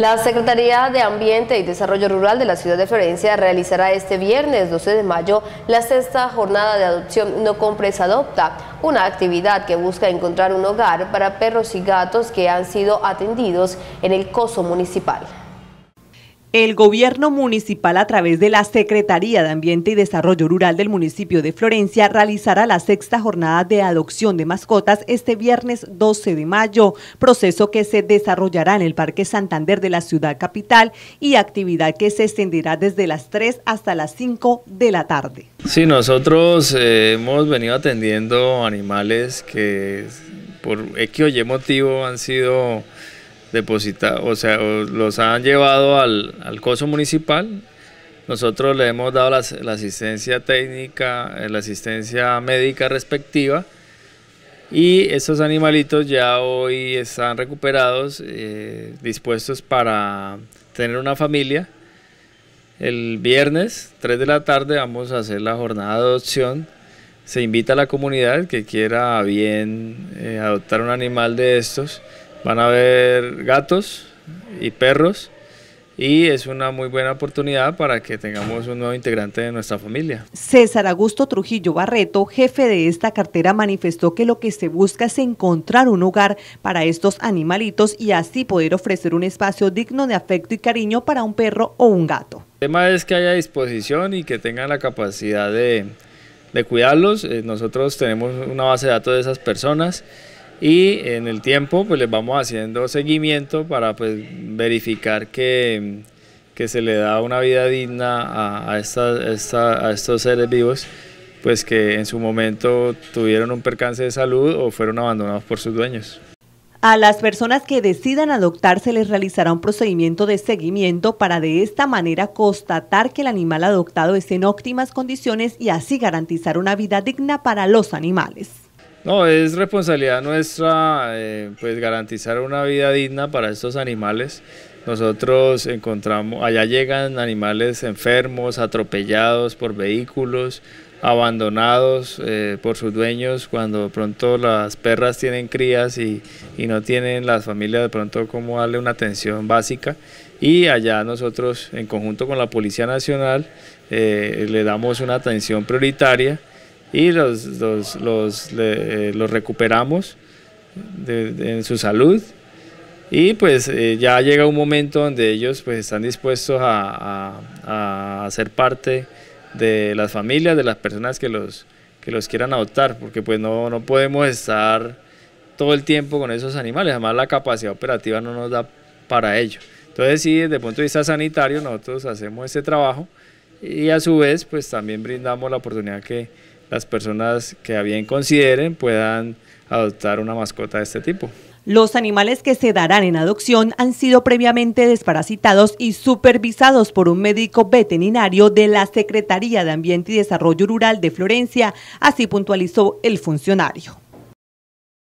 La Secretaría de Ambiente y Desarrollo Rural de la ciudad de Florencia realizará este viernes 12 de mayo la sexta jornada de adopción No Compres Adopta, una actividad que busca encontrar un hogar para perros y gatos que han sido atendidos en el coso municipal. El gobierno municipal a través de la Secretaría de Ambiente y Desarrollo Rural del municipio de Florencia realizará la sexta jornada de adopción de mascotas este viernes 12 de mayo, proceso que se desarrollará en el Parque Santander de la ciudad capital y actividad que se extenderá desde las 3 hasta las 5 de la tarde. Sí, nosotros eh, hemos venido atendiendo animales que por X o Y motivo han sido depositado, o sea, los han llevado al, coso municipal. Nosotros le hemos dado la, asistencia técnica, eh, la asistencia médica respectiva. Y estos animalitos ya hoy están recuperados, eh, dispuestos para tener una familia. El viernes, 3 de la tarde, vamos a hacer la jornada de adopción. Se invita a la comunidad que quiera bien eh, adoptar un animal de estos. Van a haber gatos y perros y es una muy buena oportunidad para que tengamos un nuevo integrante de nuestra familia. César Augusto Trujillo Barreto, jefe de esta cartera, manifestó que lo que se busca es encontrar un hogar para estos animalitos y así poder ofrecer un espacio digno de afecto y cariño para un perro o un gato. El tema es que haya disposición y que tengan la capacidad de, de cuidarlos. Eh, nosotros tenemos una base de datos de esas personas y en el tiempo pues les vamos haciendo seguimiento para pues, verificar que, se le da una vida digna a, estos seres vivos pues que en su momento tuvieron un percance de salud o fueron abandonados por sus dueños. A las personas que decidan adoptar se les realizará un procedimiento de seguimiento para de esta manera constatar que el animal adoptado esté en óptimas condiciones y así garantizar una vida digna para los animales. No, es responsabilidad nuestra eh, pues garantizar una vida digna para estos animales. Nosotros encontramos, allá llegan animales enfermos, atropellados por vehículos, abandonados eh, por sus dueños cuando pronto las perras tienen crías y, y no tienen las familias de pronto como darle una atención básica y allá nosotros en conjunto con la Policía Nacional eh, le damos una atención prioritaria y los, los, los, eh, recuperamos en su salud. Y pues eh, ya llega un momento donde ellos pues están dispuestos a, ser parte de las familias, de las personas que los, que los quieran adoptar, porque pues no, no podemos estar todo el tiempo con esos animales, además la capacidad operativa no nos da para ello. Entonces sí, desde el punto de vista sanitario nosotros hacemos ese trabajo y a su vez pues también brindamos la oportunidad que las personas que a bien consideren puedan adoptar una mascota de este tipo. Los animales que se darán en adopción han sido previamente desparasitados y supervisados por un médico veterinario de la Secretaría de Ambiente y Desarrollo Rural de Florencia, así puntualizó el funcionario.